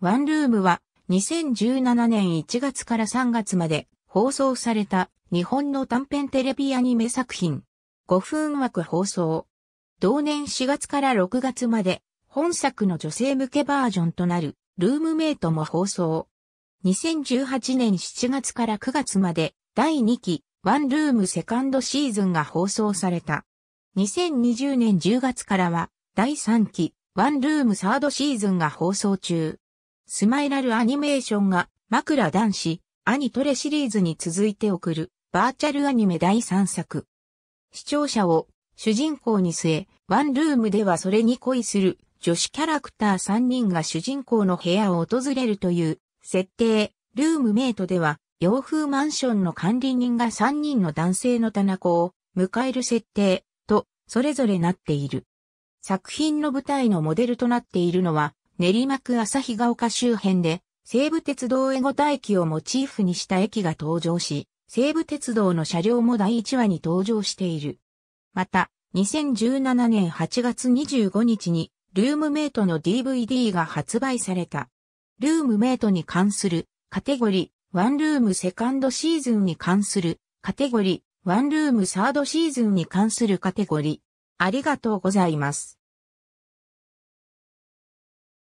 ワンルームは2017年1月から3月まで放送された日本の短編テレビアニメ作品。5分枠放送。同年4月から6月まで本作の女性向けバージョンとなるルームメイトも放送。2018年7月から9月まで第2期ワンルームセカンドシーズンが放送された。2020年10月からは第3期ワンルームサードシーズンが放送中。スマイラルアニメーションが、枕男子、アニトレシリーズに続いて送る、バーチャルアニメ第3作。視聴者を、主人公に据え、ワンルームではそれに恋する、女子キャラクター3人が主人公の部屋を訪れるという、設定、ルームメイトでは、洋風マンションの管理人が3人の男性の棚子を迎える設定とそれぞれなっている。作品の舞台のモデルとなっているのは練馬区日ヶ丘周辺で、西武鉄道ゴタ駅をモチーフにした駅が登場し、西武鉄道の車両も第1話に登場している。また、2017年8月25日に、ルームメイトの DVD が発売された。ルームメイトに関するカテゴリー、ワンルームセカンドシーズンに関するカテゴリー、ワンルームサードシーズンに関するカテゴリー。ありがとうございます。